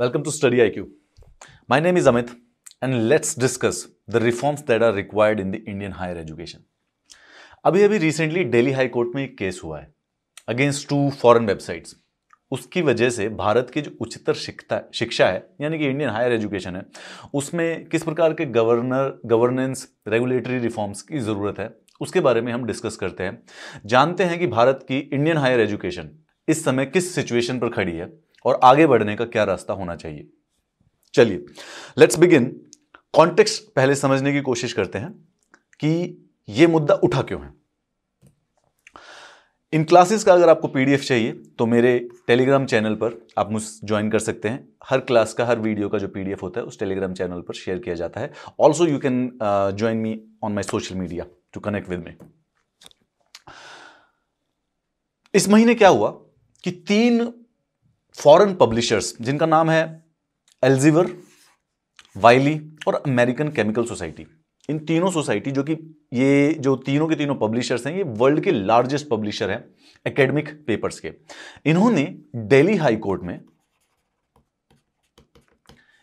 Welcome to study I Q my name is Amit and let's discuss the reforms that are required in the Indian higher education अभी अभी recently daily high Court में एक case हुआ है against to foreign websites उसकी वजह से भारत की जो उच्चतर शिक्षा शिक्षा है यानी कि इंडियन हायर एजुकेशन है उसमें किस प्रकार के गवर्नर गवर्नेंस रेगुलेटरी रिफॉर्म्स की ज़रूरत है उसके बारे में हम डिस्कस करते हैं जानते हैं कि भारत की इंडियन हायर एजुकेशन इस समय किस सिचुएशन पर खड़ी है और आगे बढ़ने का क्या रास्ता होना चाहिए चलिए लेट्स बिगिन कॉन्टेक्स्ट पहले समझने की कोशिश करते हैं कि यह मुद्दा उठा क्यों है इन क्लासेस का अगर आपको पीडीएफ चाहिए तो मेरे टेलीग्राम चैनल पर आप मुझ ज्वाइन कर सकते हैं हर क्लास का हर वीडियो का जो पीडीएफ होता है उस टेलीग्राम चैनल पर शेयर किया जाता है also you can join me on my social media to connect with me इस महीने क्या हुआ कि तीन फॉरेन पब्लिशर्स जिनका नाम है एल्जीवर वाइली और अमेरिकन केमिकल सोसाइटी इन तीनों सोसाइटी जो कि ये जो तीनों के तीनों पब्लिशर्स हैं ये वर्ल्ड के लार्जेस्ट पब्लिशर हैं एकेडमिक पेपर्स के इन्होंने दिल्ली हाई कोर्ट में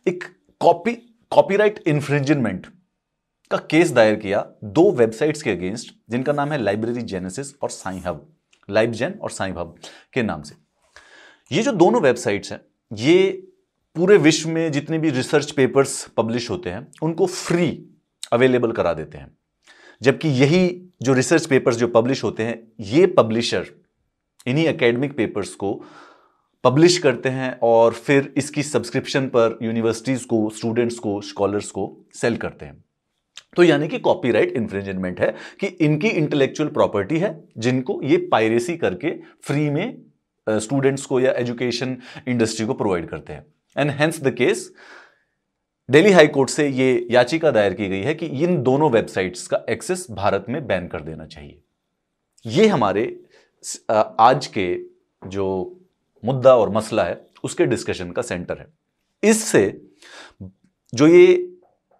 एक कॉपी कॉपीराइट इन्फ्रिंजमेंट का केस दायर किया दो वेबसाइट्स के अगेंस्ट जिनका नाम है लाइब्रेरी जेनेसिस और साई हब जेन और साई हब के नाम से ये जो दोनों वेबसाइट्स हम्म। हैं ये पूरे विश्व में जितने भी रिसर्च पेपर्स पब्लिश होते हैं उनको फ्री अवेलेबल करा देते हैं जबकि यही जो रिसर्च पेपर्स जो पब्लिश होते हैं ये पब्लिशर इन्हीं एकेडमिक पेपर्स को पब्लिश करते हैं और फिर इसकी सब्सक्रिप्शन पर यूनिवर्सिटीज़ को स्टूडेंट्स को स्कॉलर्स को सेल करते हैं तो यानी कि कॉपीराइट इन्फ्रिंजमेंट है कि इनकी इंटेलेक्चुअल प्रॉपर्टी है जिनको ये पायरेसी करके फ्री में स्टूडेंट्स को या एजुकेशन इंडस्ट्री को प्रोवाइड करते हैं and hence the case Delhi high Court से ये याचिका दायर की गई है कि इन दोनों वेबसाइट्स का एक्सेस भारत में बैन कर देना चाहिए ये हमारे आज के जो मुद्दा और मसला है उसके डिस्कशन का सेंटर है इससे जो ये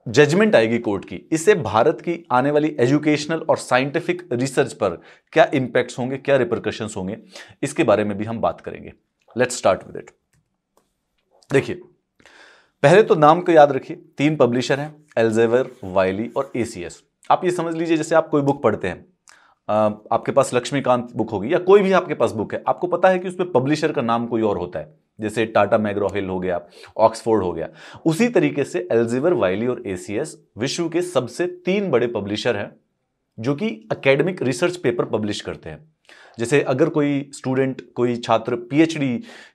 जजमेंट आएगी कोर्ट की इससे भारत की आने वाली एजुकेशनल और साइंटिफिक रिसर्च पर क्या इंपैक्ट्स होंगे क्या रिप्रिकॉशन होंगे इसके बारे में भी हम बात करेंगे लेट्स स्टार्ट विद इट देखिए पहले तो नाम को याद रखिए तीन पब्लिशर हैं एल्जेवर वाइली और ए आप ये समझ लीजिए जैसे आप कोई बुक पढ़ते हैं आपके पास लक्ष्मीकांत बुक होगी या कोई भी आपके पास बुक है आपको पता है कि उसमें पब्लिशर का नाम कोई और होता है जैसे टाटा मैग्रोहिल हो गया ऑक्सफोर्ड हो गया उसी तरीके से एल्जीवर वाइली और एसीएस विश्व के सबसे तीन बड़े पब्लिशर हैं जो कि एकेडमिक रिसर्च पेपर पब्लिश करते हैं जैसे अगर कोई स्टूडेंट कोई छात्र पीएचडी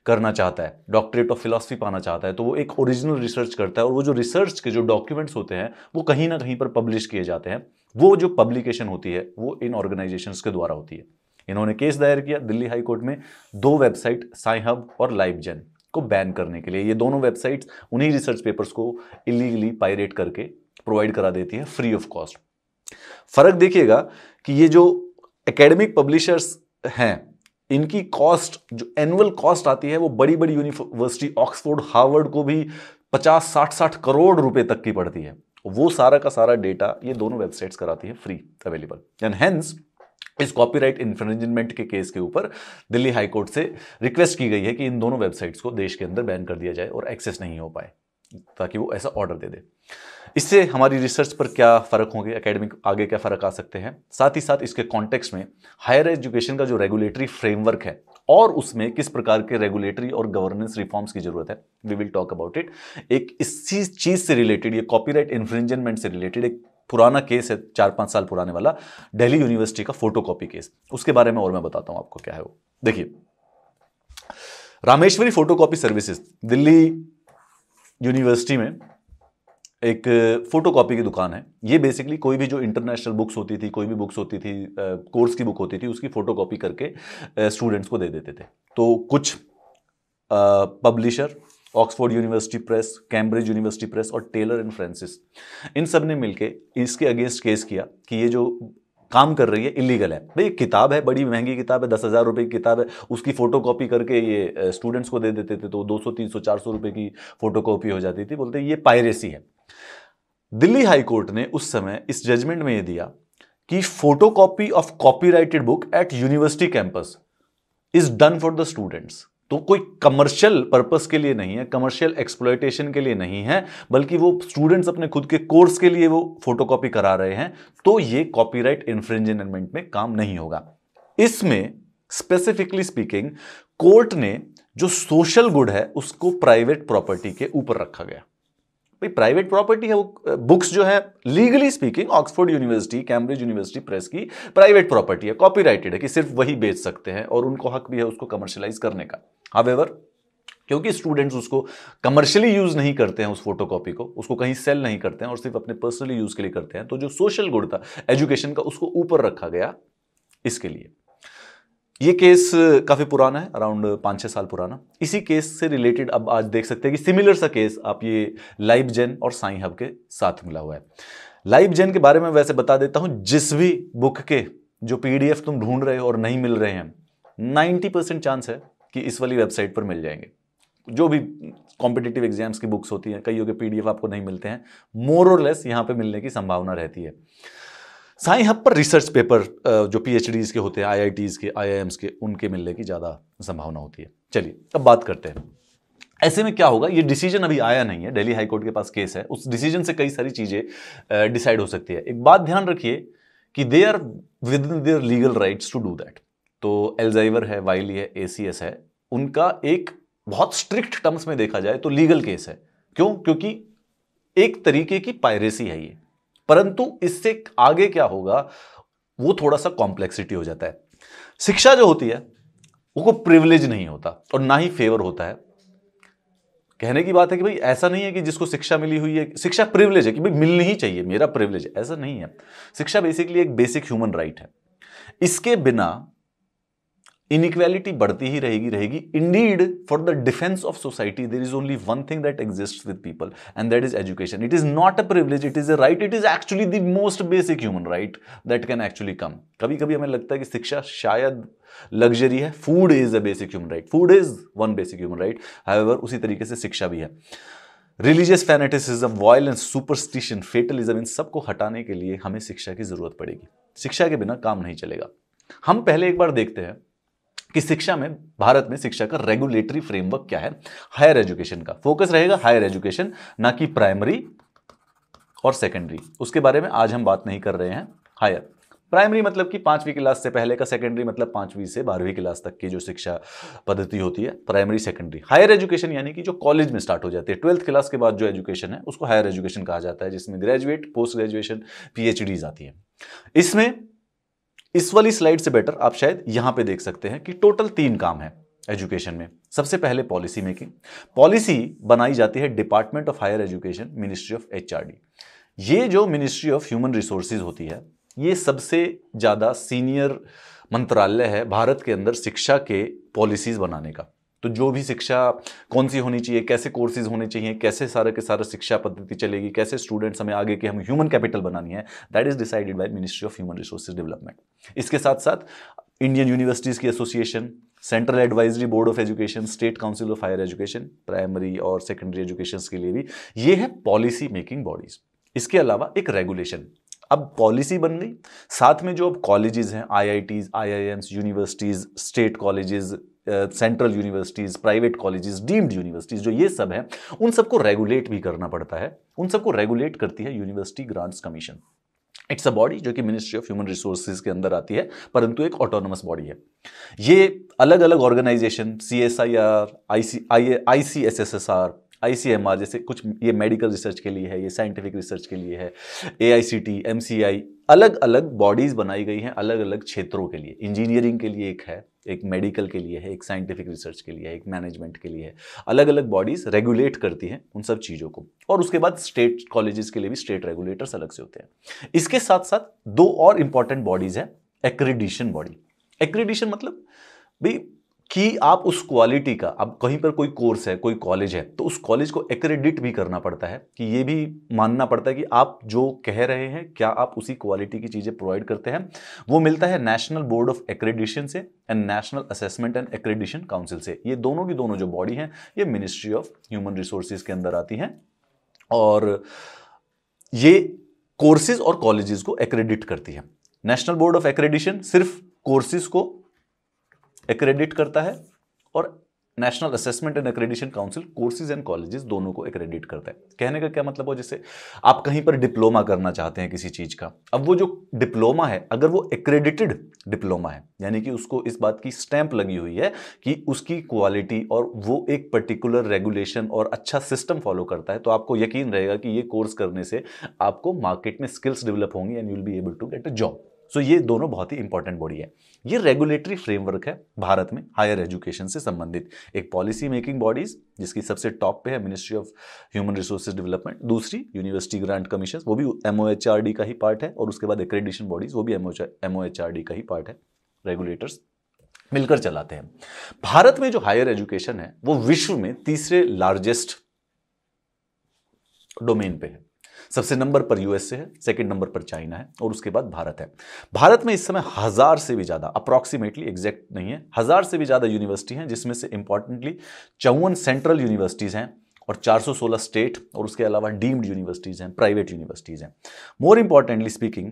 करना चाहता है डॉक्टरेट ऑफ फिलोसफी पाना चाहता है तो वो एक ओरिजिनल रिसर्च करता है और वो जो रिसर्च के जो डॉक्यूमेंट्स होते हैं वो कहीं ना कहीं पर पब्लिश किए जाते हैं वो जो पब्लिकेशन होती है वो इन ऑर्गेनाइजेशंस के द्वारा होती है इन्होंने केस दायर किया दिल्ली हाई कोर्ट में दो वेबसाइट साई हब और जेन को बैन करने के लिए ये दोनों वेबसाइट्स उन्हीं रिसर्च पेपर्स को इलीगली पायरेट करके प्रोवाइड करा देती है फ्री ऑफ कॉस्ट फर्क देखिएगा कि ये जो एकेडमिक पब्लिशर्स हैं इनकी कॉस्ट जो एनुअल कॉस्ट आती है वो बड़ी बड़ी यूनिवर्सिटी ऑक्सफोर्ड हार्वर्ड को भी 50 साठ साठ करोड़ रुपए तक की पड़ती है वो सारा का सारा डेटा ये दोनों वेबसाइट्स कराती है फ्री अवेलेबल एंड हेंस इस कॉपीराइट इन्फ्रिंजमेंट के केस के ऊपर दिल्ली हाईकोर्ट से रिक्वेस्ट की गई है कि इन दोनों वेबसाइट्स को देश के अंदर बैन कर दिया जाए और एक्सेस नहीं हो पाए ताकि वो ऐसा ऑर्डर दे दे इससे हमारी रिसर्च पर क्या फ़र्क होंगे एकेडमिक आगे क्या फ़र्क आ सकते हैं साथ ही साथ इसके कॉन्टेक्स्ट में हायर एजुकेशन का जो रेगुलेटरी फ्रेमवर्क है और उसमें किस प्रकार के रेगुलेटरी और गवर्नेंस रिफॉर्म्स की जरूरत है we will talk about it एक इसी चीज़ से रिलेटेड ये कॉपीराइट इन्फ्रिंजमेंट से रिलेटेड एक पुराना केस है चार पांच साल पुराने वाला दिल्ली यूनिवर्सिटी का फोटोकॉपी केस उसके बारे में और मैं बताता हूं आपको क्या है वो देखिए Rameshwari photocopy services Delhi University में एक फोटोकॉपी की दुकान है ये बेसिकली कोई भी जो इंटरनेशनल बुक्स होती थी कोई भी बुक्स होती थी कोर्स की बुक होती थी उसकी फोटोकॉपी करके स्टूडेंट्स को दे देते थे तो कुछ publisher Oxford University Press Cambridge University Press और टेलर एंड फ्रांसिस इन सब ने मिलकर इसके अगेंस्ट केस किया कि ये जो काम कर रही है इलीगल है भाई किताब है बड़ी महंगी किताब है दस हज़ार रुपये की किताब है उसकी फ़ोटो कॉपी करके ये स्टूडेंट्स को दे देते थे तो दो सौ तीन सौ चार सौ रुपये की फ़ोटो कॉपी हो जाती थी बोलते ये पायरेसी है दिल्ली हाई कोर्ट ने उस समय इस जजमेंट में ये दिया कि photo copy of copy book at university campus is done for the students तो कोई कमर्शियल पर्पस के लिए नहीं है कमर्शियल एक्सप्लोइटेशन के लिए नहीं है बल्कि वो स्टूडेंट्स अपने खुद के कोर्स के लिए वो फोटोकॉपी करा रहे हैं तो ये कॉपीराइट इन्फ्रेंजमेंट में काम नहीं होगा इसमें स्पेसिफिकली स्पीकिंग कोर्ट ने जो सोशल गुड है उसको प्राइवेट प्रॉपर्टी के ऊपर रखा गया भाई प्राइवेट प्रॉपर्टी है वो बुक्स जो है legally speaking Oxford University Cambridge University Press की प्राइवेट प्रॉपर्टी है कॉपीराइटेड है कि सिर्फ वही बेच सकते हैं और उनको हक भी है उसको कमर्शलाइज करने का हावेवर क्योंकि स्टूडेंट्स उसको कमर्शियली यूज़ नहीं करते हैं उस फोटोकॉपी को उसको कहीं सेल नहीं करते हैं और सिर्फ अपने पर्सनली यूज़ के लिए करते हैं तो जो सोशल गुड था एजुकेशन का उसको ऊपर रखा गया इसके लिए ये केस काफ़ी पुराना है अराउंड पाँच छः साल पुराना इसी केस से रिलेटेड अब आज देख सकते हैं कि सिमिलर सा केस आप ये लाइव जेन और साई हब के साथ मिला हुआ है लाइव जेन के बारे में वैसे बता देता हूँ जिस भी बुक के जो पीडीएफ तुम ढूंढ रहे हो और नहीं मिल रहे हैं 90 परसेंट चांस है कि इस वाली वेबसाइट पर मिल जाएंगे जो भी कॉम्पिटेटिव एग्जाम्स की बुक्स होती हैं कईयों के पीडीएफ आपको नहीं मिलते हैं मोर और लेस यहाँ पे मिलने की संभावना रहती है साई हब पर रिसर्च पेपर जो पी के होते हैं आई के आई के उनके मिलने की ज़्यादा संभावना होती है चलिए अब बात करते हैं ऐसे में क्या होगा ये डिसीजन अभी आया नहीं है दिल्ली हाईकोर्ट के पास केस है उस डिसीजन से कई सारी चीज़ें डिसाइड हो सकती है एक बात ध्यान रखिए कि they are within their legal rights to do that तो एल्जाइवर है वाइली है ए है उनका एक बहुत स्ट्रिक्ट टर्म्स में देखा जाए तो लीगल केस है क्यों क्योंकि एक तरीके की पायरेसी है ये परंतु इससे आगे क्या होगा वो थोड़ा सा कॉम्प्लेक्सिटी हो जाता है शिक्षा जो होती है वो को प्रिविलेज नहीं होता और ना ही फेवर होता है कहने की बात है कि भाई ऐसा नहीं है कि जिसको शिक्षा मिली हुई है शिक्षा प्रिविलेज है कि भाई मिलनी ही चाहिए मेरा प्रिविलेज ऐसा नहीं है शिक्षा बेसिकली एक बेसिक ह्यूमन राइट है इसके बिना इनइक्वेलिटी बढ़ती ही रहेगी रहेगी indeed for the defence of society there is only one thing that exist with people and that is education it is not a privilege it is a right it is actually the most basic human right that can actually come कभी कभी हमें लगता है कि शिक्षा शायद luxury है food is a basic human right food is one basic human right however उसी तरीके से शिक्षा भी है religious fanaticism violence superstition fatalism इन सबको हटाने के लिए हमें शिक्षा की जरूरत पड़ेगी शिक्षा के बिना काम नहीं चलेगा हम पहले एक बार देखते हैं कि शिक्षा में भारत में शिक्षा का रेगुलेटरी फ्रेमवर्क क्या है हायर एजुकेशन का फोकस रहेगा हायर एजुकेशन ना कि प्राइमरी और सेकेंडरी उसके बारे में आज हम बात नहीं कर रहे हैं हायर प्राइमरी मतलब कि पांचवीं क्लास से पहले का सेकेंडरी मतलब पांचवीं से बारहवीं क्लास तक की जो शिक्षा पद्धति होती है प्राइमरी सेकेंडरी हायर एजुकेशन यानी कि जो कॉलेज में स्टार्ट हो जाती है ट्वेल्थ क्लास के बाद जो एजुकेशन है उसको हायर एजुकेशन कहा जाता है जिसमें ग्रेजुएट पोस्ट ग्रेजुएशन पी आती है इसमें इस वाली स्लाइड से बेटर आप शायद यहां पे देख सकते हैं कि टोटल तीन काम है एजुकेशन में सबसे पहले पॉलिसी मेकिंग पॉलिसी बनाई जाती है Department of Higher Education Ministry of H ये जो मिनिस्ट्री ऑफ ह्यूमन रिसोर्सेज होती है ये सबसे ज़्यादा सीनियर मंत्रालय है भारत के अंदर शिक्षा के पॉलिसीज़ बनाने का तो जो भी शिक्षा कौन सी होनी चाहिए कैसे कोर्सेज होने चाहिए कैसे सारा के सारा शिक्षा पद्धति चलेगी कैसे स्टूडेंट्स हमें आगे की हम ह्यूमन कैपिटल बनानी है that is decided by Ministry of Human Resources Development इसके साथ साथ इंडियन यूनिवर्सिटीज़ की association Central Advisory Board of Education State Council of Higher Education primary और सेकेंडरी एजुकेशन के लिए भी ये है पॉलिसी मेकिंग बॉडीज इसके अलावा एक रेगुलेशन अब पॉलिसी बन गई साथ में जो अब कॉलेजेस हैं IITs, IIMs, universities state colleges central universities private colleges deemed universities जो ये सब हैं उन सबको रेगुलेट भी करना पड़ता है उन सबको रेगुलेट करती है University Grants Commission it's a body जो कि मिनिस्ट्री ऑफ ह्यूमन रिसोर्सेज के अंदर आती है परंतु एक ऑटोनमस बॉडी है ये अलग अलग organisation C S I R I C I I C S S S R ICMR जैसे कुछ ये मेडिकल रिसर्च के लिए है ये साइंटिफिक रिसर्च के लिए है सी आई अलग अलग बॉडीज़ बनाई गई हैं अलग अलग क्षेत्रों के लिए इंजीनियरिंग के लिए एक है एक मेडिकल के लिए है एक साइंटिफिक रिसर्च के लिए है एक मैनेजमेंट के लिए है अलग अलग बॉडीज़ रेगुलेट करती हैं उन सब चीज़ों को और उसके बाद स्टेट कॉलेजेस के लिए भी स्टेट रेगुलेटर्स अलग से होते हैं इसके साथ साथ दो और इम्पॉर्टेंट बॉडीज़ हैं एक्रेडिशन बॉडी एक्रेडिशन मतलब भाई कि आप उस क्वालिटी का अब कहीं पर कोई कोर्स है कोई कॉलेज है तो उस कॉलेज को एक्रेडिट भी करना पड़ता है कि ये भी मानना पड़ता है कि आप जो कह रहे हैं क्या आप उसी क्वालिटी की चीज़ें प्रोवाइड करते हैं वो मिलता है नेशनल बोर्ड ऑफ एक्रेडिशन से and National Assessment and Accreditation Council से ये दोनों की दोनों जो बॉडी हैं ये मिनिस्ट्री ऑफ ह्यूमन रिसोर्सेज के अंदर आती हैं और ये कोर्सेज और कॉलेजेस को एक्रेडिट करती है नेशनल बोर्ड ऑफ एक्रेडिशन सिर्फ कोर्सेज को एक्रेडिट करता है और National Assessment and Accreditation Council courses and colleges दोनों को एक्रेडिट करता है कहने का क्या मतलब हो जैसे आप कहीं पर डिप्लोमा करना चाहते हैं किसी चीज़ का अब वो जो डिप्लोमा है अगर वो एक्रेडिटेड डिप्लोमा है यानी कि उसको इस बात की स्टैंप लगी हुई है कि उसकी क्वालिटी और वो एक पर्टिकुलर रेगुलेशन और अच्छा सिस्टम फॉलो करता है तो आपको यकीन रहेगा कि ये कोर्स करने से आपको मार्केट में स्किल्स डेवलप होंगी and you'll be able to get a job so ये दोनों बहुत ही इंपॉर्टेंट बॉडी है ये रेगुलेटरी फ्रेमवर्क है भारत में हायर एजुकेशन से संबंधित एक पॉलिसी मेकिंग बॉडीज जिसकी सबसे टॉप पे है Ministry of Human Resources Development दूसरी यूनिवर्सिटी ग्रांट कमीशन वो भी एम का ही पार्ट है और उसके बाद एक्रेडिशन बॉडीज वो भी एम का ही पार्ट है रेगुलेटर्स मिलकर चलाते हैं भारत में जो हायर एजुकेशन है वो विश्व में तीसरे लार्जेस्ट डोमेन पे है सबसे नंबर पर यूएसए है सेकंड नंबर पर चाइना है और उसके बाद भारत है भारत में इस समय हज़ार से भी ज़्यादा अप्रॉक्सीमेटली एग्जैक्ट नहीं है हज़ार से भी ज़्यादा यूनिवर्सिटी हैं जिसमें से इंपॉर्टेंटली चौवन सेंट्रल यूनिवर्सिटीज़ हैं और 416 स्टेट और उसके अलावा डीम्ड यूनिवर्सिटीज़ हैं प्राइवेट यूनिवर्सिटीज़ हैं मोर इंपॉर्टेंटली स्पीकिंग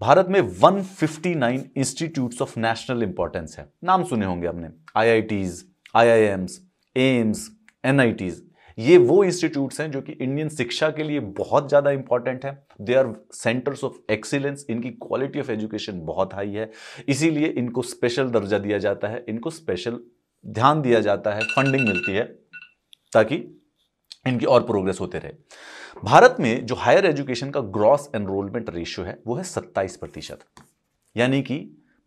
भारत में 159 इंस्टीट्यूट्स ऑफ नेशनल इंपॉर्टेंस है नाम सुने होंगे आपने I I Ts I I Ms AIIMS N I Ts ये वो इंस्टीट्यूट्स हैं जो कि इंडियन शिक्षा के लिए बहुत ज़्यादा इंपॉर्टेंट है they are centres of excellence इनकी क्वालिटी ऑफ एजुकेशन बहुत हाई है इसीलिए इनको स्पेशल दर्जा दिया जाता है इनको स्पेशल ध्यान दिया जाता है फंडिंग मिलती है ताकि इनकी और प्रोग्रेस होते रहे भारत में जो हायर एजुकेशन का ग्रॉस एनरोलमेंट रेशियो है वो है सत्ताईस प्रतिशत यानी कि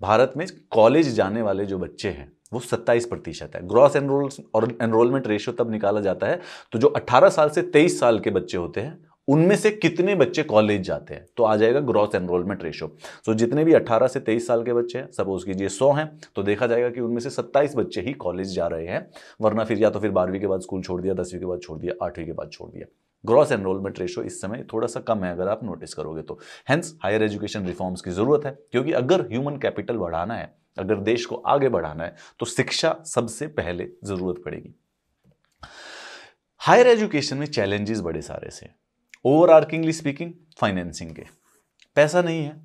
भारत में कॉलेज जाने वाले जो बच्चे हैं वो सत्ताईस प्रतिशत है ग्रॉस एनरोल और एनरोलमेंट रेशियो तब निकाला जाता है तो जो अट्ठारह साल से तेईस साल के बच्चे होते हैं उनमें से कितने बच्चे कॉलेज जाते हैं तो आ जाएगा ग्रॉस एनरोलमेंट रेशो सो जितने भी 18 से 23 साल के बच्चे हैं सपोज कीजिए 100 हैं तो देखा जाएगा कि उनमें से 27 बच्चे ही कॉलेज जा रहे हैं वरना फिर या तो फिर बारहवीं के बाद स्कूल छोड़ दिया दसवीं के बाद छोड़ दिया आठवीं के बाद छोड़ दिया ग्रॉस एनरोलमेंट रेशो इस समय थोड़ा सा कम है अगर आप नोटिस करोगे तो हैंस हायर एजुकेशन रिफॉर्म्स की ज़रूरत है क्योंकि अगर ह्यूमन कैपिटल बढ़ाना है अगर देश को आगे बढ़ाना है तो शिक्षा सबसे पहले ज़रूरत पड़ेगी हायर एजुकेशन में चैलेंजेस बड़े सारे से ओवर आर्किंगली स्पीकिंग फाइनेंसिंग के पैसा नहीं है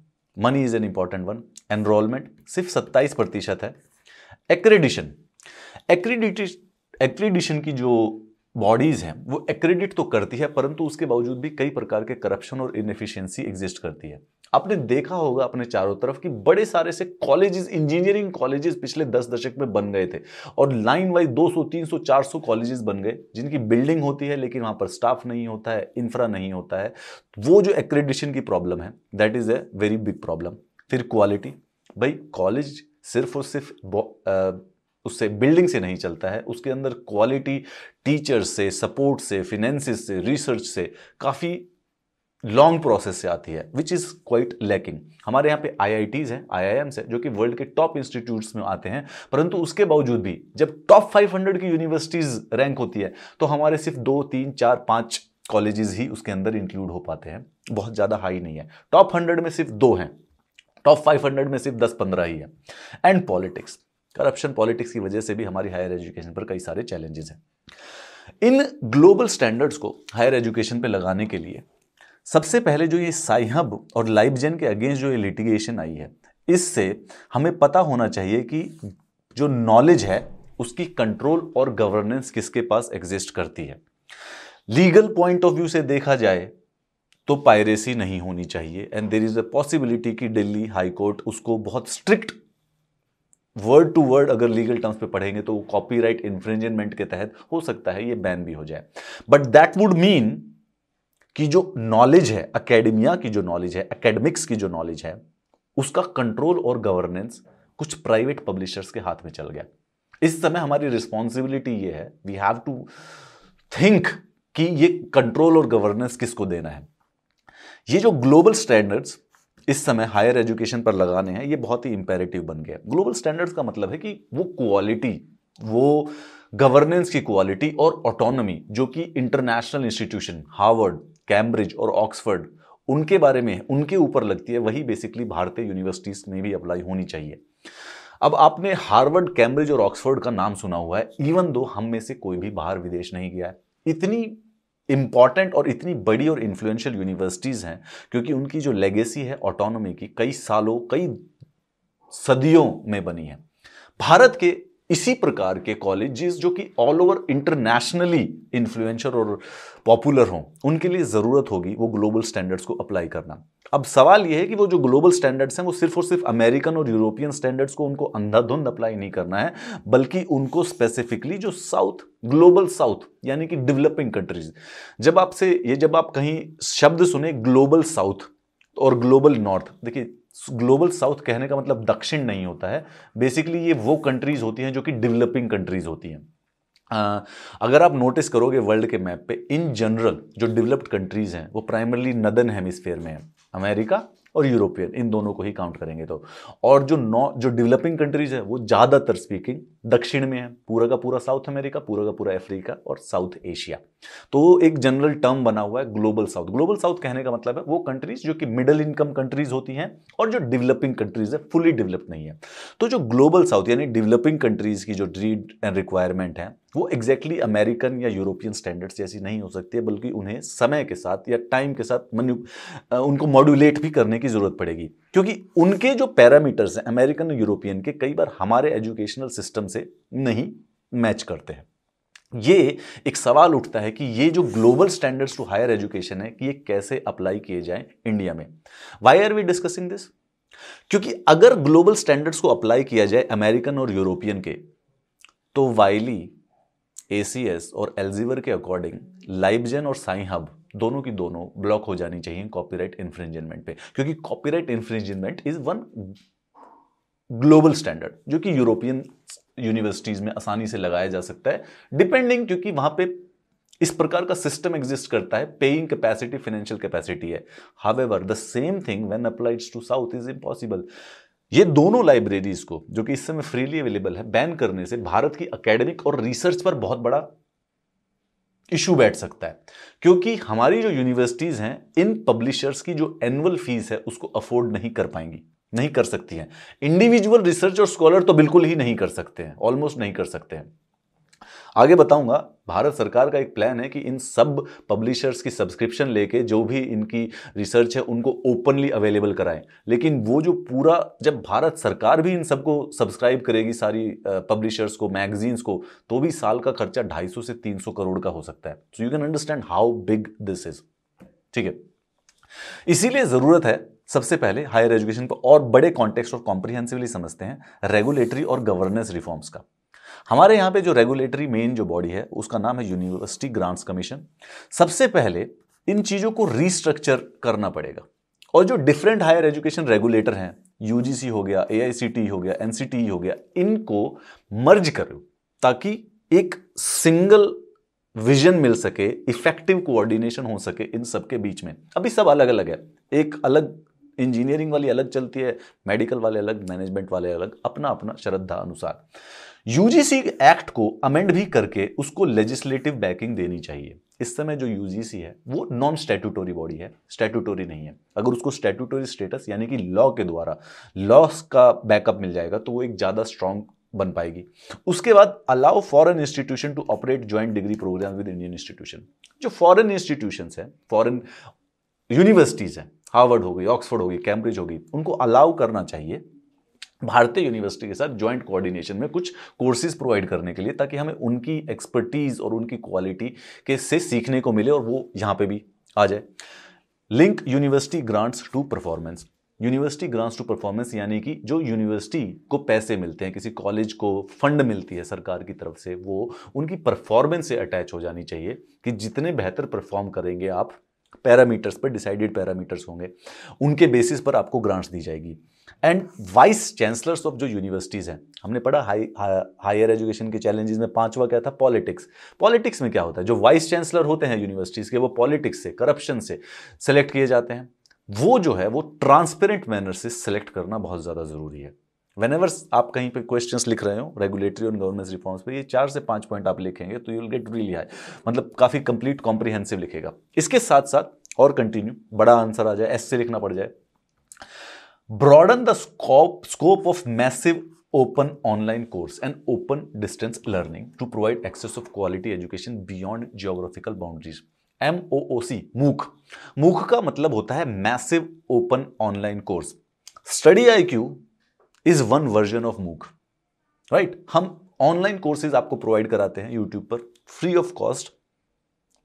money is an important one enrolment सिर्फ सत्ताईस प्रतिशत है एक्रेडिशन एक्रेडिशन की जो बॉडीज़ हैं वो एक्रेडिट तो करती है परंतु उसके बावजूद भी कई प्रकार के करप्शन और इनफिशियंसी एग्जिस्ट करती है आपने देखा होगा अपने चारों तरफ कि बड़े सारे से कॉलेजेस इंजीनियरिंग कॉलेजेस पिछले दस दशक में बन गए थे और लाइन वाइज 200, 300, 400 कॉलेजेस बन गए जिनकी बिल्डिंग होती है लेकिन वहां पर स्टाफ नहीं होता है इंफ्रा नहीं होता है वो जो एक्रेडिशन की प्रॉब्लम है that is a very big problem फिर क्वालिटी भाई कॉलेज सिर्फ और सिर्फ उससे बिल्डिंग से नहीं चलता है उसके अंदर क्वालिटी टीचर्स से सपोर्ट से फिनेंसिस से रिसर्च से काफ़ी लॉन्ग प्रोसेस से आती है विच इज़ क्वाइट लैकिंग हमारे यहाँ पे आई आई टीज़ है आई आई एम्स है जो कि वर्ल्ड के टॉप इंस्टीट्यूट्स में आते हैं परंतु उसके बावजूद भी जब टॉप फाइव हंड्रेड की यूनिवर्सिटीज़ रैंक होती है तो हमारे सिर्फ दो तीन चार पाँच कॉलेजेस ही उसके अंदर इंक्लूड हो पाते हैं बहुत ज़्यादा हाई नहीं है टॉप हंड्रेड में सिर्फ दो हैं टॉप फाइव हंड्रेड में सिर्फ दस पंद्रह ही है एंड पॉलिटिक्स करप्शन पॉलिटिक्स की वजह से भी हमारी हायर एजुकेशन पर कई सारे चैलेंजेस हैं इन ग्लोबल स्टैंडर्ड्स को हायर एजुकेशन पे लगाने के लिए सबसे पहले जो ये साइहब और जेन के अगेंस्ट जो ये लिटिगेशन आई है इससे हमें पता होना चाहिए कि जो नॉलेज है उसकी कंट्रोल और गवर्नेंस किसके पास एग्जिस्ट करती है लीगल पॉइंट ऑफ व्यू से देखा जाए तो पायरेसी नहीं होनी चाहिए and there is a possibility कि दिल्ली हाई कोर्ट उसको बहुत स्ट्रिक्ट वर्ड टू वर्ड अगर लीगल टर्म्स पे पढ़ेंगे तो कॉपीराइट इन्फ्रिंजमेंट के तहत हो सकता है ये बैन भी हो जाए बट दैट वुड मीन की जो नॉलेज है अकेडमिया की जो नॉलेज है अकेडमिक्स की जो नॉलेज है उसका कंट्रोल और गवर्नेंस कुछ प्राइवेट पब्लिशर्स के हाथ में चल गया इस समय हमारी रिस्पॉन्सिबिलिटी ये है वी हैव टू थिंक कि ये कंट्रोल और गवर्नेंस किसको देना है ये जो ग्लोबल स्टैंडर्ड्स इस समय हायर एजुकेशन पर लगाने हैं ये बहुत ही इंपेरेटिव बन गया ग्लोबल स्टैंडर्ड्स का मतलब है कि वो क्वालिटी वो गवर्नेंस की क्वालिटी और ऑटोनमी जो कि इंटरनेशनल इंस्टीट्यूशन हार्वर्ड कैम्ब्रिज और ऑक्सफर्ड उनके बारे में उनके ऊपर लगती है वही बेसिकली भारतीय यूनिवर्सिटीज़ में भी अप्लाई होनी चाहिए अब आपने हार्वर्ड कैम्ब्रिज और ऑक्सफोर्ड का नाम सुना हुआ है इवन दो हम में से कोई भी बाहर विदेश नहीं गया है इतनी इंपॉर्टेंट और इतनी बड़ी और इन्फ्लुएंशियल यूनिवर्सिटीज़ हैं क्योंकि उनकी जो लेगेसी है ऑटोनोमी की कई सालों कई सदियों में बनी है भारत के इसी प्रकार के कॉलेजेस जो कि ऑल ओवर इंटरनेशनली इन्फ्लुएंशर और पॉपुलर हों उनके लिए ज़रूरत होगी वो ग्लोबल स्टैंडर्ड्स को अप्लाई करना अब सवाल ये है कि वो जो ग्लोबल स्टैंडर्ड्स हैं वो सिर्फ और सिर्फ अमेरिकन और यूरोपियन स्टैंडर्ड्स को उनको अंधाधुंध अप्लाई नहीं करना है बल्कि उनको स्पेसिफिकली जो साउथ ग्लोबल साउथ यानी कि डेवलपिंग कंट्रीज जब आपसे ये जब आप कहीं शब्द सुने ग्लोबल साउथ और ग्लोबल नॉर्थ देखिए ग्लोबल साउथ कहने का मतलब दक्षिण नहीं होता है बेसिकली ये वो कंट्रीज़ होती हैं जो कि डेवलपिंग कंट्रीज़ होती हैं अगर आप नोटिस करोगे वर्ल्ड के मैप पे इन जनरल जो डेवलप्ड कंट्रीज़ हैं वो प्राइमरली नदन हेमिस्फेयर में हैं अमेरिका और यूरोपियन इन दोनों को ही काउंट करेंगे तो और जो नॉ जो डेवलपिंग कंट्रीज है वो ज़्यादातर स्पीकिंग दक्षिण में है पूरा का पूरा साउथ अमेरिका पूरा का पूरा अफ्रीका और साउथ एशिया तो एक जनरल टर्म बना हुआ है ग्लोबल साउथ ग्लोबल साउथ कहने का मतलब है वो कंट्रीज जो कि मिडिल इनकम कंट्रीज होती हैं और जो डेवलपिंग कंट्रीज है फुली डेवलप्ड नहीं है तो जो ग्लोबल साउथ यानी डेवलपिंग कंट्रीज की जो ड्रीड एंड रिक्वायरमेंट है वो एग्जैक्टली exactly अमेरिकन या यूरोपियन स्टैंडर्ड्स जैसी नहीं हो सकती है बल्कि उन्हें समय के साथ या टाइम के साथ मनु उनको मॉड्यूलेट भी करने की ज़रूरत पड़ेगी क्योंकि उनके जो पैरामीटर्स हैं अमेरिकन और यूरोपियन के कई बार हमारे एजुकेशनल सिस्टम से नहीं मैच करते हैं ये एक सवाल उठता है कि ये जो global standards to higher education है कि ये कैसे अप्लाई किए जाएं इंडिया में why are we discussing this क्योंकि अगर ग्लोबल स्टैंडर्ड्स को अप्लाई किया जाए अमेरिकन और यूरोपियन के तो वाइली ए और एल्जीवर के अकॉर्डिंग लाइबजेन और साई हब दोनों की दोनों ब्लॉक हो जानी चाहिए कॉपीराइट इन्फ्रिंजमेंट पे क्योंकि copyright infringement is one global standard जो कि यूरोपियन यूनिवर्सिटीज में आसानी से लगाया जा सकता है डिपेंडिंग क्योंकि वहां पे इस प्रकार का सिस्टम एग्जिस्ट करता है पेइंग कैपेसिटी फाइनेंशियल कैपेसिटी है how the same thing when applied to south is impossible ये दोनों लाइब्रेरीज को जो कि इस समय फ्रीली अवेलेबल है बैन करने से भारत की अकेडमिक और रिसर्च पर बहुत बड़ा इशू बैठ सकता है क्योंकि हमारी जो यूनिवर्सिटीज़ हैं इन पब्लिशर्स की जो एनुअल फीस है उसको अफोर्ड नहीं कर पाएंगी नहीं कर सकती हैं इंडिविजुअल रिसर्च और स्कॉलर तो बिल्कुल ही नहीं कर सकते हैं ऑलमोस्ट नहीं कर सकते हैं आगे बताऊंगा भारत सरकार का एक प्लान है कि इन सब पब्लिशर्स की सब्सक्रिप्शन लेके जो भी इनकी रिसर्च है उनको ओपनली अवेलेबल कराएं लेकिन वो जो पूरा जब भारत सरकार भी इन सबको सब्सक्राइब करेगी सारी पब्लिशर्स को मैगजीन्स को तो भी साल का खर्चा ढाई से तीन करोड़ का हो सकता है so you can understand how big this is ठीक है इसीलिए ज़रूरत है सबसे पहले हायर एजुकेशन को और बड़े कॉन्टेक्स्ट और कॉम्प्रिहेंसिवली समझते हैं रेगुलेटरी और गवर्नेंस रिफॉर्म्स का हमारे यहाँ पे जो रेगुलेटरी मेन जो बॉडी है उसका नाम है यूनिवर्सिटी ग्रांट्स कमीशन सबसे पहले इन चीज़ों को रिस्ट्रक्चर करना पड़ेगा और जो डिफरेंट हायर एजुकेशन रेगुलेटर हैं यूजीसी हो गया ए हो गया एनसीटी e हो गया इनको मर्ज करो ताकि एक सिंगल विजन मिल सके इफेक्टिव कोऑर्डिनेशन हो सके इन सबके बीच में अभी सब अलग अलग है एक अलग इंजीनियरिंग वाली अलग चलती है मेडिकल वाले अलग मैनेजमेंट वाले अलग अपना अपना श्रद्धा अनुसार यूजीसी एक्ट को अमेंड भी करके उसको लेजिस्लेटिव बैकिंग देनी चाहिए इस समय जो यूजीसी है वो नॉन स्टेटूटोरी बॉडी है स्टेटूटोरी नहीं है अगर उसको स्टेटूटोरी स्टेटस यानी कि लॉ के द्वारा लॉस का बैकअप मिल जाएगा तो वो एक ज़्यादा स्ट्रांग बन पाएगी उसके बाद allow foreign institution to operate joint degree programme with Indian institution जो फॉरेन इंस्टीट्यूशन है फॉरेन यूनिवर्सिटीज़ हैं हार्वर्ड हो गई ऑक्सफोर्ड हो गई कैम्ब्रिज होगी उनको अलाउ करना चाहिए भारतीय यूनिवर्सिटी के साथ ज्वाइंट कोऑर्डिनेशन में कुछ कोर्सेज प्रोवाइड करने के लिए ताकि हमें उनकी एक्सपर्टीज़ और उनकी क्वालिटी के से सीखने को मिले और वो यहाँ पे भी आ जाए link university grants to performance university grants to performance यानी कि जो यूनिवर्सिटी को पैसे मिलते हैं किसी कॉलेज को फंड मिलती है सरकार की तरफ से वो उनकी परफॉर्मेंस से अटैच हो जानी चाहिए कि जितने बेहतर परफॉर्म करेंगे आप पैरामीटर्स पर डिसाइडेड पैरामीटर्स होंगे उनके बेसिस पर आपको ग्रांट्स दी जाएगी एंड वाइस चांसलर्स ऑफ जो यूनिवर्सिटीज़ हैं हमने पढ़ा हाई हायर एजुकेशन के चैलेंजेस में पांचवा क्या था पॉलिटिक्स पॉलिटिक्स में क्या होता है जो वाइस चांसलर होते हैं यूनिवर्सिटीज़ के वो पॉलिटिक्स से करप्शन से सेलेक्ट किए जाते हैं वो जो है वो ट्रांसपेरेंट मैनर से सेलेक्ट करना बहुत ज़्यादा ज़रूरी है वेन एवर आप कहीं पे क्वेश्चंस लिख रहे हो रेगुलेटरी और गवर्नेंस रिफॉर्म्स पे ये चार से पांच पॉइंट आप लिखेंगे तो you will get really high मतलब काफ़ी कंप्लीट कॉम्प्रीहेंसिव लिखेगा इसके साथ साथ और कंटिन्यू बड़ा आंसर आ जाए एस से लिखना पड़ जाए broaden the scope, scope of massive open online course and open distance learning to provide access of quality education beyond geographical boundaries M O O C MOOC MOOC का मतलब होता है massive open online course study I Q is one version of MOOC right हम online courses आपको provide कराते हैं YouTube पर free of cost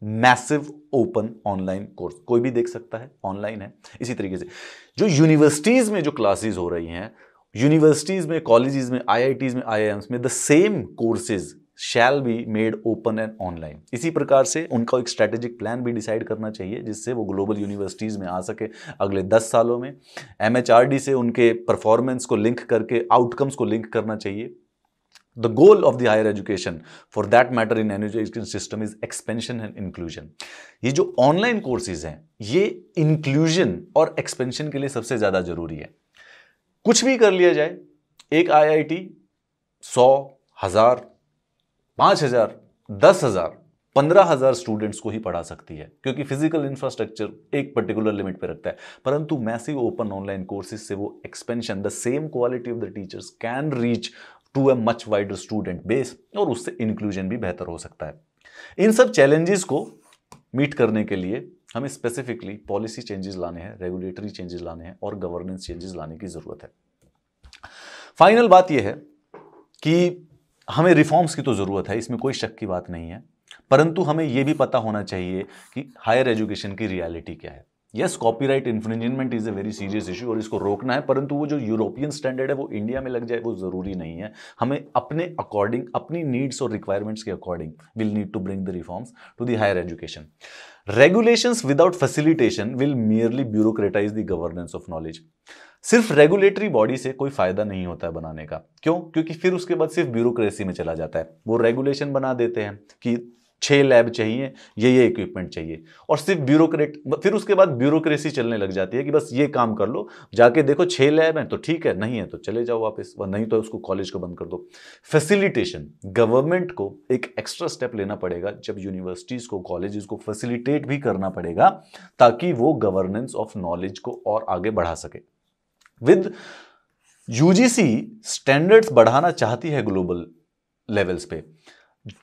massive open online course कोई भी देख सकता है ऑनलाइन है इसी तरीके से जो यूनिवर्सिटीज़ में जो क्लासेस हो रही हैं यूनिवर्सिटीज़ में कॉलेजेस में आईआईटीज़ में आईआईएम्स में the same courses shall be made open and online इसी प्रकार से उनका एक स्ट्रैटेजिक प्लान भी डिसाइड करना चाहिए जिससे वो ग्लोबल यूनिवर्सिटीज़ में आ सके अगले दस सालों में एम से उनके परफॉर्मेंस को लिंक करके आउटकम्स को लिंक करना चाहिए The goal of the higher education, for that matter in an education system, is expansion and inclusion. ये जो ऑनलाइन कोर्सेज हैं ये इंक्लूजन और एक्सपेंशन के लिए सबसे ज़्यादा ज़रूरी है कुछ भी कर लिया जाए एक टी सौ हज़ार पांच हज़ार दस हज़ार पंद्रह हज़ार स्टूडेंट्स को ही पढ़ा सकती है क्योंकि फिजिकल इंफ्रास्ट्रक्चर एक पर्टिकुलर लिमिट पे रखता है परंतु मैसिव ओपन ऑनलाइन कोर्सेज से वो expansion the same quality of the teachers can reach to a much wider student base और उससे इंक्लूजन भी बेहतर हो सकता है इन सब चैलेंजेस को मीट करने के लिए हमें स्पेसिफिकली पॉलिसी चेंजेस लाने हैं रेगुलेटरी चेंजेस लाने हैं और गवर्नेंस चेंजेस लाने की ज़रूरत है फाइनल बात यह है कि हमें रिफॉर्म्स की तो ज़रूरत है इसमें कोई शक की बात नहीं है परंतु हमें यह भी पता होना चाहिए कि हायर एजुकेशन की रियलिटी क्या है yes copyright infringement is a very serious issue और इसको रोकना है परंतु वो जो यूरोपियन स्टैंडर्ड है वो इंडिया में लग जाए वो ज़रूरी नहीं है हमें अपने अकॉर्डिंग अपनी नीड्स और रिक्वायरमेंट्स के according will need to bring the reforms to the higher education regulation without facilitation will merely bureaucratise the governance of knowledge सिर्फ रेगुलेटरी बॉडी से कोई फायदा नहीं होता है बनाने का क्यों क्योंकि फिर उसके बाद सिर्फ ब्यूरोक्रेसी में चला जाता है वो रेगुलेशन बना देते हैं कि छः लैब चाहिए ये ये इक्विपमेंट चाहिए और सिर्फ ब्यूरोक्रेट फिर उसके बाद ब्यूरोक्रेसी चलने लग जाती है कि बस ये काम कर लो जाके देखो छः लैब हैं तो ठीक है नहीं है तो चले जाओ वापस नहीं तो उसको कॉलेज को बंद कर दो फैसिलिटेशन गवर्नमेंट को एक एक्स्ट्रा स्टेप लेना पड़ेगा जब यूनिवर्सिटीज़ को कॉलेज को फैसिलिटेट भी करना पड़ेगा ताकि वो गवर्नेंस ऑफ नॉलेज को और आगे बढ़ा सके विद यूजीसी स्टैंडर्ड्स बढ़ाना चाहती है ग्लोबल लेवल्स पे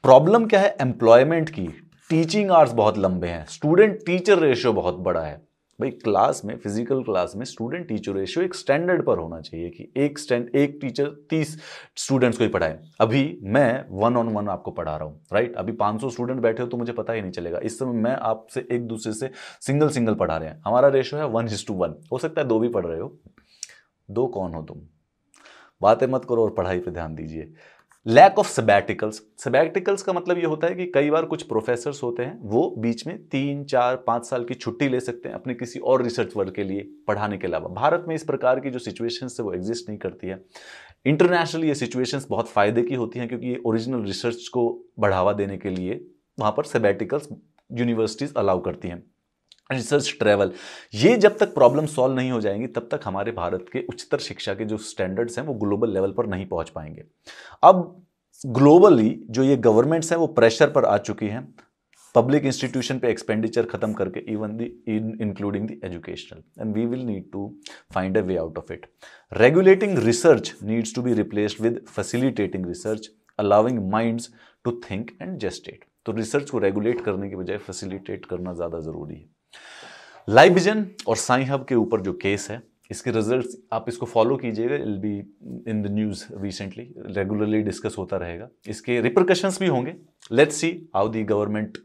प्रॉब्लम क्या है एम्प्लॉयमेंट की टीचिंग आवर्स बहुत लंबे हैं स्टूडेंट टीचर रेशियो बहुत बड़ा है भाई क्लास में फिजिकल क्लास में स्टूडेंट टीचर रेशियो एक स्टैंडर्ड पर होना चाहिए कि एक स्टैंड एक टीचर तीस स्टूडेंट्स को ही पढ़ाए अभी मैं वन ऑन वन आपको पढ़ा रहा हूँ राइट अभी 500 स्टूडेंट बैठे हो तो मुझे पता ही नहीं चलेगा इस समय मैं आपसे एक दूसरे से सिंगल सिंगल पढ़ा रहे हैं हमारा रेशो है वन हिस्टू वन हो सकता है दो भी पढ़ रहे हो दो कौन हो तुम बातें मत करो और पढ़ाई पर ध्यान दीजिए लैक ऑफ सबैटिकल्स सबैटिकल्स का मतलब ये होता है कि कई बार कुछ प्रोफेसर्स होते हैं वो बीच में तीन चार पाँच साल की छुट्टी ले सकते हैं अपने किसी और रिसर्च वर्क के लिए पढ़ाने के अलावा भारत में इस प्रकार की जो सिचुएशन है वो एग्जिस्ट नहीं करती है इंटरनेशनल ये सिचुएशंस बहुत फ़ायदे की होती हैं क्योंकि ये ओरिजिनल रिसर्च को बढ़ावा देने के लिए वहाँ पर सबैटिकल्स यूनिवर्सिटीज़ अलाउ करती हैं रिसर्च ट्रैवल ये जब तक प्रॉब्लम सॉल्व नहीं हो जाएंगी तब तक हमारे भारत के उच्चतर शिक्षा के जो स्टैंडर्ड्स हैं वो ग्लोबल लेवल पर नहीं पहुंच पाएंगे अब ग्लोबली जो ये गवर्नमेंट्स हैं वो प्रेशर पर आ चुकी हैं पब्लिक इंस्टीट्यूशन पे एक्सपेंडिचर खत्म करके even the including the educational and we will need to find a way out of it regulating research needs to be replaced with facilitating research allowing minds to think and जस्टेट तो research को regulate करने के बजाय facilitate करना ज़्यादा ज़रूरी है लाइव विजन और साई हब के ऊपर जो केस है इसके रिजल्ट आप इसको फॉलो कीजिएगा it'll be in the news recently regularly discuss होता रहेगा इसके रिप्रिकॉशंस भी होंगे let's see how the government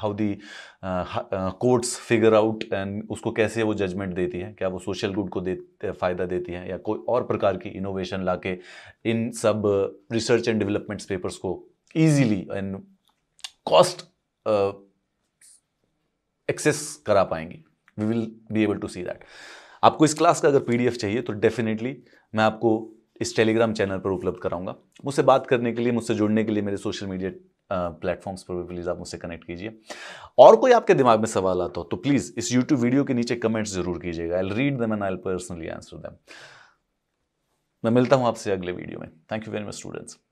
how the courts figure out and उसको कैसे वो जजमेंट देती है क्या वो सोशल गुड को दे uh, फ़ायदा देती है या कोई और प्रकार की इनोवेशन ला के इन सब रिसर्च एंड डेवलपमेंट्स पेपर्स को ईजीली एंड कॉस्ट एक्सेस करा पाएंगी we will be able to see that आपको इस क्लास का अगर पी चाहिए तो डेफिनेटली मैं आपको इस टेलीग्राम चैनल पर उपलब्ध कराऊंगा मुझसे बात करने के लिए मुझसे जुड़ने के लिए मेरे सोशल मीडिया प्लेटफॉर्म्स पर भी प्लीज़ आप मुझसे कनेक्ट कीजिए और कोई आपके दिमाग में सवाल आता हो तो प्लीज़ इस यूट्यूब वीडियो के नीचे कमेंट्स जरूर कीजिएगा I read them and I personally answer them मैं मिलता हूँ आपसे अगले वीडियो में thank you very much students